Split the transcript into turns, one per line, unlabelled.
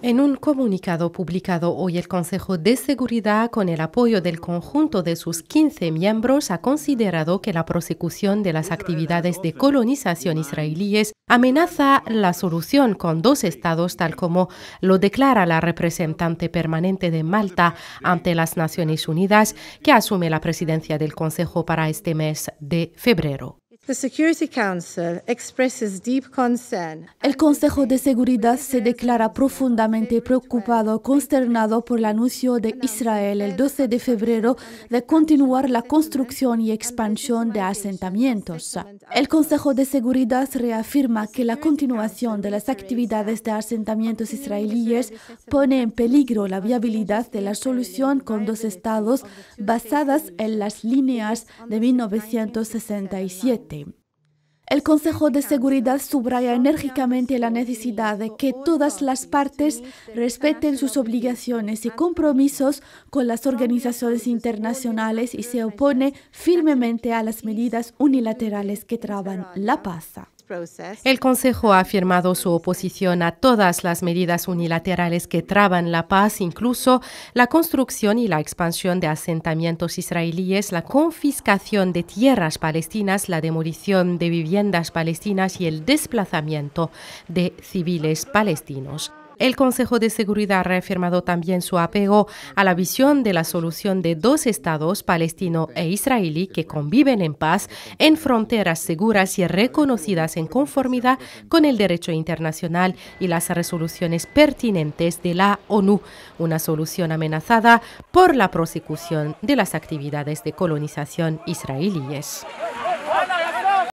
En un comunicado publicado hoy, el Consejo de Seguridad, con el apoyo del conjunto de sus 15 miembros, ha considerado que la prosecución de las actividades de colonización israelíes amenaza la solución con dos estados, tal como lo declara la representante permanente de Malta ante las Naciones Unidas, que asume la presidencia del Consejo para este mes de febrero. El
Consejo de Seguridad se declara profundamente preocupado, consternado por el anuncio de Israel el 12 de febrero de continuar la construcción y expansión de asentamientos. El Consejo de Seguridad reafirma que la continuación de las actividades de asentamientos israelíes pone en peligro la viabilidad de la solución con dos estados basadas en las líneas de 1967. El Consejo de Seguridad subraya enérgicamente la necesidad de que todas las partes respeten sus obligaciones y compromisos con las organizaciones internacionales y se opone firmemente a las medidas unilaterales que traban la paz.
El Consejo ha afirmado su oposición a todas las medidas unilaterales que traban la paz, incluso la construcción y la expansión de asentamientos israelíes, la confiscación de tierras palestinas, la demolición de viviendas palestinas y el desplazamiento de civiles palestinos. El Consejo de Seguridad ha reafirmado también su apego a la visión de la solución de dos estados, palestino e israelí, que conviven en paz, en fronteras seguras y reconocidas en conformidad con el derecho internacional y las resoluciones pertinentes de la ONU, una solución amenazada por la prosecución de las actividades de colonización israelíes.